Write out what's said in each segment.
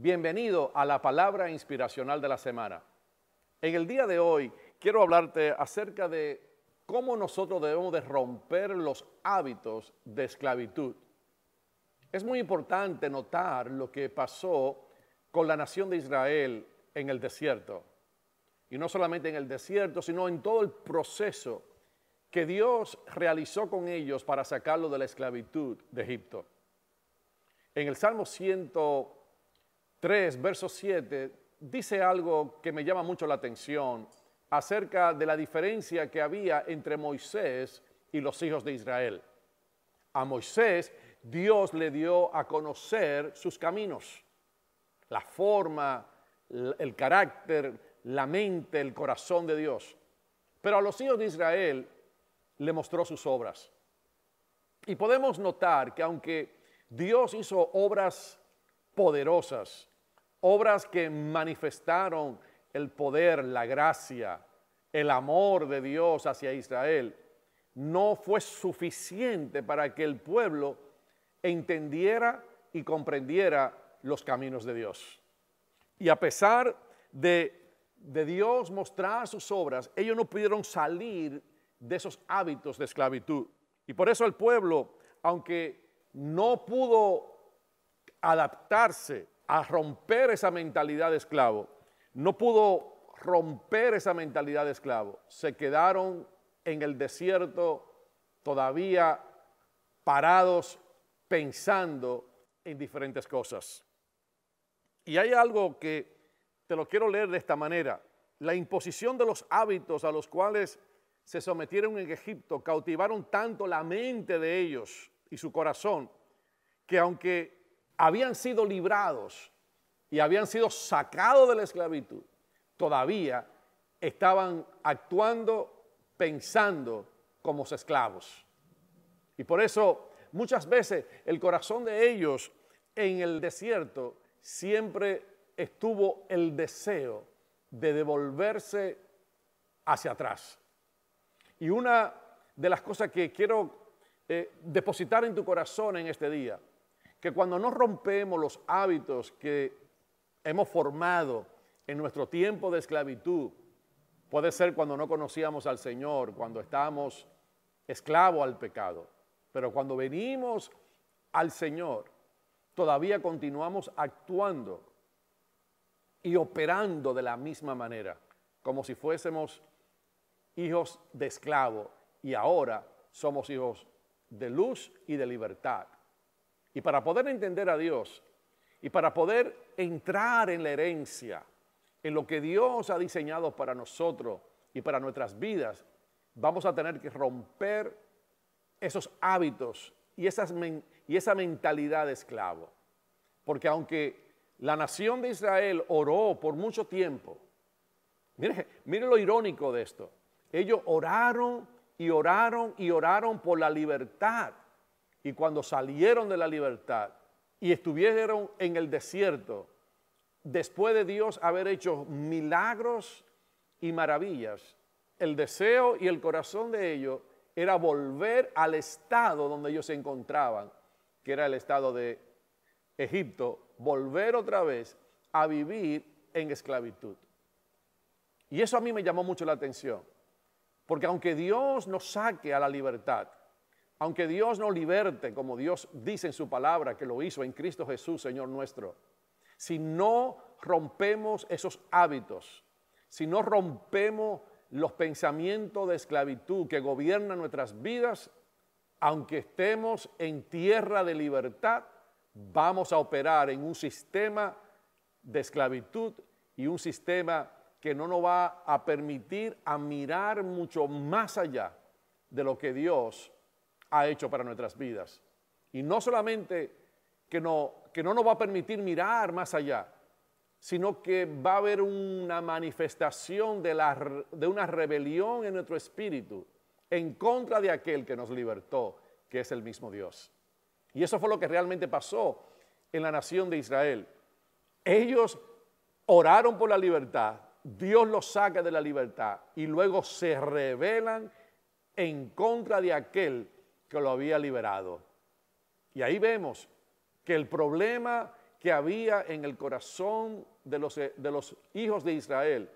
Bienvenido a la palabra inspiracional de la semana. En el día de hoy quiero hablarte acerca de cómo nosotros debemos de romper los hábitos de esclavitud. Es muy importante notar lo que pasó con la nación de Israel en el desierto. Y no solamente en el desierto, sino en todo el proceso que Dios realizó con ellos para sacarlo de la esclavitud de Egipto. En el Salmo 100 3, verso 7, dice algo que me llama mucho la atención acerca de la diferencia que había entre Moisés y los hijos de Israel. A Moisés Dios le dio a conocer sus caminos, la forma, el carácter, la mente, el corazón de Dios. Pero a los hijos de Israel le mostró sus obras. Y podemos notar que aunque Dios hizo obras poderosas obras que manifestaron el poder, la gracia, el amor de Dios hacia Israel, no fue suficiente para que el pueblo entendiera y comprendiera los caminos de Dios. Y a pesar de, Dios mostrar sus obras, ellos no pudieron salir de esos hábitos de esclavitud. Y por eso el pueblo, aunque no pudo adaptarse a romper esa mentalidad de esclavo. No pudo romper esa mentalidad de esclavo. Se quedaron en el desierto todavía parados pensando en diferentes cosas. Y hay algo que te lo quiero leer de esta manera. La imposición de los hábitos a los cuales se sometieron en Egipto cautivaron tanto la mente de ellos y su corazón que aunque habían sido librados y habían sido sacados de la esclavitud, todavía estaban actuando, pensando como esclavos. Y por eso muchas veces el corazón de ellos en el desierto siempre estuvo el deseo de devolverse hacia atrás. Y una de las cosas que quiero eh, depositar en tu corazón en este día que cuando no rompemos los hábitos que hemos formado en nuestro tiempo de esclavitud, puede ser cuando no conocíamos al Señor, cuando estábamos esclavos al pecado, pero cuando venimos al Señor, todavía continuamos actuando y operando de la misma manera, como si fuésemos hijos de esclavo y ahora somos hijos de luz y de libertad. Y para poder entender a Dios y para poder entrar en la herencia, en lo que Dios ha diseñado para nosotros y para nuestras vidas, vamos a tener que romper esos hábitos y, esa mentalidad de esclavo. Porque aunque la nación de Israel oró por mucho tiempo, mire, mire lo irónico de esto, ellos oraron y oraron y oraron por la libertad y cuando salieron de la libertad y estuvieron en el desierto, después de Dios haber hecho milagros y maravillas, el deseo y el corazón de ellos era volver al estado donde ellos se encontraban, que era el estado de Egipto, volver otra vez a vivir en esclavitud. Y eso a mí me llamó mucho la atención, porque aunque Dios nos saque a la libertad, aunque Dios nos liberte, como Dios dice en su palabra que lo hizo en Cristo Jesús, Señor nuestro, si no rompemos esos hábitos, si no rompemos los pensamientos de esclavitud que gobiernan nuestras vidas, aunque estemos en tierra de libertad, vamos a operar en un sistema de esclavitud y un sistema que no nos va a permitir a mirar mucho más allá de lo que Dios ha hecho para nuestras vidas. Y no solamente que no, que no nos va a permitir mirar más allá, sino que va a haber una manifestación de, la, de una rebelión en nuestro espíritu en contra de aquel que nos libertó, que es el mismo Dios. Y eso fue lo que realmente pasó en la nación de Israel. Ellos oraron por la libertad, Dios los saca de la libertad y luego se rebelan en contra de aquel que lo había liberado. Y ahí vemos que el problema que había en el corazón de los, eh, de los hijos de Israel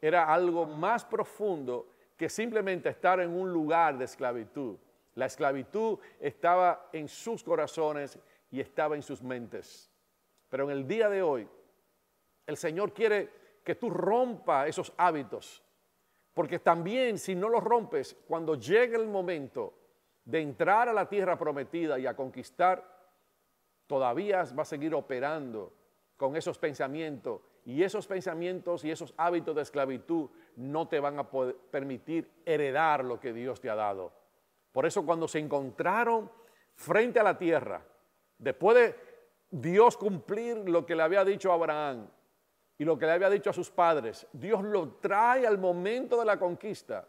era algo más profundo que simplemente estar en un lugar de esclavitud. La esclavitud estaba en sus corazones y estaba en sus mentes. Pero en el día de hoy, el Señor quiere que tú rompa esos hábitos. Porque también si no los rompes, cuando llega el momento de entrar a la tierra prometida y a conquistar, todavía va a seguir operando con esos pensamientos y esos pensamientos y esos hábitos de esclavitud no te van a permitir heredar lo que Dios te ha dado. Por eso cuando se encontraron frente a la tierra, después de Dios cumplir lo que le había dicho a Abraham y lo que le había dicho a sus padres, Dios lo trae al momento de la conquista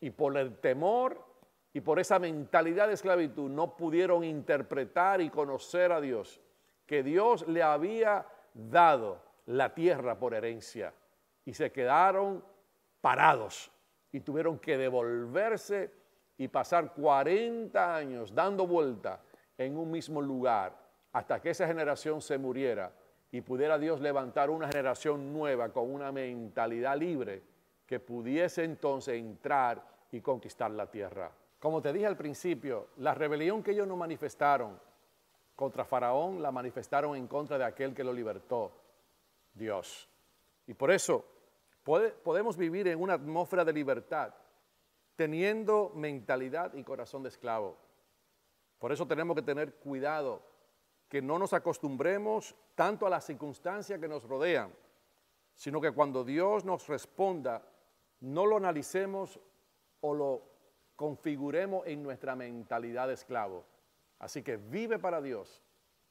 y por el temor y por esa mentalidad de esclavitud no pudieron interpretar y conocer a Dios, que Dios le había dado la tierra por herencia y se quedaron parados y tuvieron que devolverse y pasar 40 años dando vuelta en un mismo lugar hasta que esa generación se muriera y pudiera Dios levantar una generación nueva con una mentalidad libre que pudiese entonces entrar y conquistar la tierra. Como te dije al principio, la rebelión que ellos no manifestaron contra Faraón, la manifestaron en contra de aquel que lo libertó, Dios. Y por eso podemos vivir en una atmósfera de libertad, teniendo mentalidad y corazón de esclavo. Por eso tenemos que tener cuidado que no nos acostumbremos tanto a las circunstancias que nos rodean, sino que cuando Dios nos responda, no lo analicemos o lo configuremos en nuestra mentalidad de esclavo. Así que vive para Dios,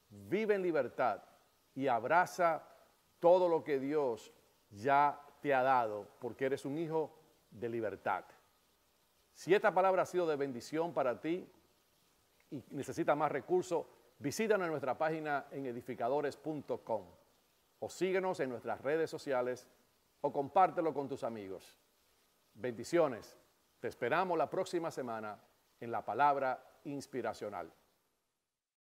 vive en libertad y abraza todo lo que Dios ya te ha dado, porque eres un hijo de libertad. Si esta palabra ha sido de bendición para ti y necesita más recursos, visítanos en nuestra página en edificadores.com o síguenos en nuestras redes sociales o compártelo con tus amigos. Bendiciones. Te esperamos la próxima semana en la palabra inspiracional.